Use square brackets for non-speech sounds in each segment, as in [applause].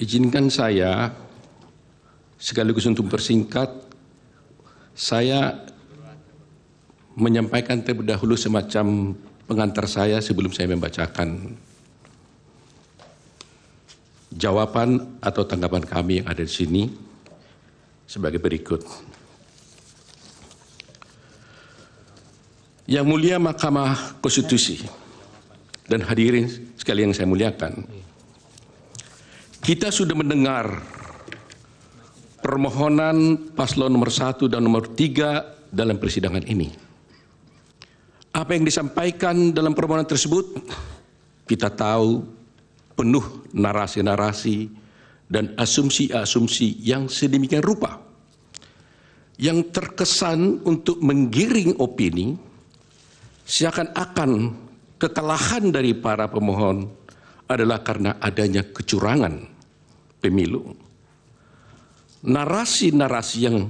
Izinkan saya sekaligus untuk bersingkat, saya menyampaikan terlebih dahulu semacam pengantar saya sebelum saya membacakan jawaban atau tanggapan kami yang ada di sini sebagai berikut. Yang Mulia Mahkamah Konstitusi dan hadirin sekalian yang saya muliakan. Kita sudah mendengar permohonan paslon nomor satu dan nomor tiga dalam persidangan ini. Apa yang disampaikan dalam permohonan tersebut, kita tahu penuh narasi-narasi dan asumsi-asumsi yang sedemikian rupa yang terkesan untuk menggiring opini seakan-akan kekalahan dari para pemohon adalah karena adanya kecurangan pemilu. Narasi-narasi yang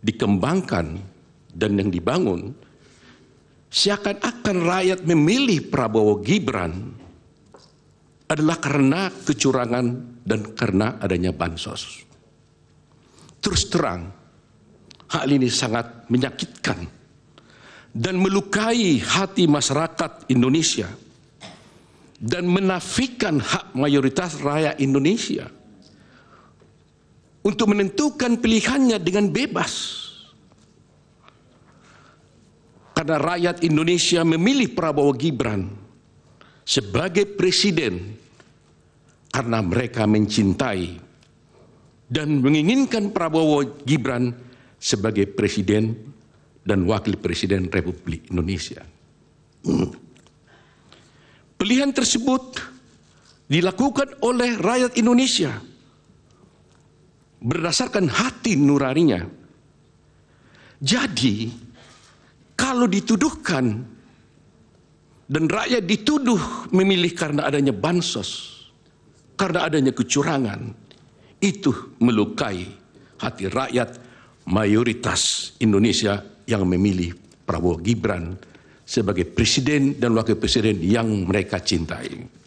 dikembangkan dan yang dibangun seakan-akan rakyat memilih Prabowo Gibran adalah karena kecurangan dan karena adanya bansos. Terus terang, hal ini sangat menyakitkan dan melukai hati masyarakat Indonesia dan menafikan hak mayoritas rakyat Indonesia untuk menentukan pilihannya dengan bebas. Karena rakyat Indonesia memilih Prabowo Gibran sebagai presiden karena mereka mencintai dan menginginkan Prabowo Gibran sebagai presiden dan wakil presiden Republik Indonesia. Hmm. [clears throat] Pilihan tersebut dilakukan oleh rakyat Indonesia berdasarkan hati nuraninya. Jadi, kalau dituduhkan dan rakyat dituduh memilih karena adanya bansos, karena adanya kecurangan, itu melukai hati rakyat mayoritas Indonesia yang memilih Prabowo Gibran sebagai presiden dan wakil presiden yang mereka cintai.